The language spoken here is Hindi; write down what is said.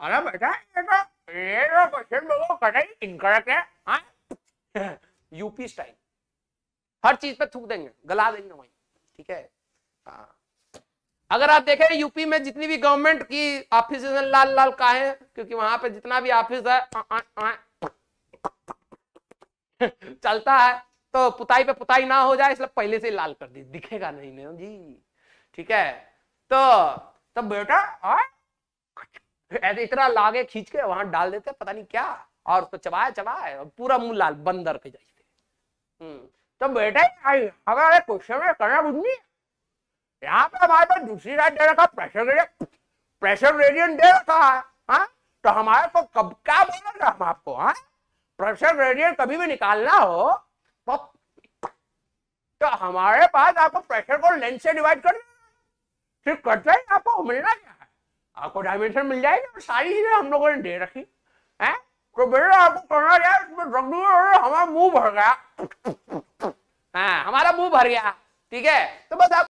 अरे बेटा ये तो ये तो क्वेश्चन लोगों कटाई इनकरेक्ट है हाँ यूपी स्टाइल हर चीज पे थूक देंगे गला देंगे वही ठीक है अगर आप देखें यूपी में जितनी भी गवर्नमेंट की ऑफिस लाल लाल का है क्योंकि वहां पे जितना भी ऑफिस है आ, आ, आ, चलता है तो पुताई पे पुताई ना हो जाए इसलिए पहले से लाल कर दी दिखेगा नहीं नहीं जी ठीक है तो तब तो बेटा और ऐसे इतना लागे खींच के वहां डाल देते पता नहीं क्या और उसको चबाए चबाए पूरा मुंह लाल बंदर के जैसे हम्म, तो बेटा हमारे क्वेश्चन में करना नहीं यहाँ पे हमारे पास दूसरी रात दे रखा प्रेशर प्रेशर ग्रेडियंट दे रखा है हाँ तो हमारे को कब क्या बोलेगा हम आपको हाँ प्रेशर ग्रेडियंट कभी भी निकालना हो तो, तो हमारे पास आपको प्रेशर को लेंथ से डिवाइड कर सिर्फ करते ही आपको मिलना आपको डायमेंशन मिल जाएगी और सारी चीजें हम लोगों ने दे रखी है तो बेटा आपको करना जाए उसमें रख दू और हमारा मुंह भर गया हाँ हमारा मुंह भर गया ठीक है तो बस आप